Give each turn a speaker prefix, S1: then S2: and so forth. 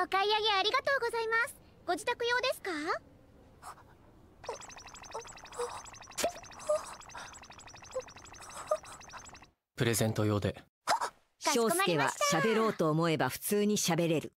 S1: お買い上げありがとうございますご自宅用ですか
S2: プレゼント用で
S3: 翔介は喋ろうと思えば普通に喋れる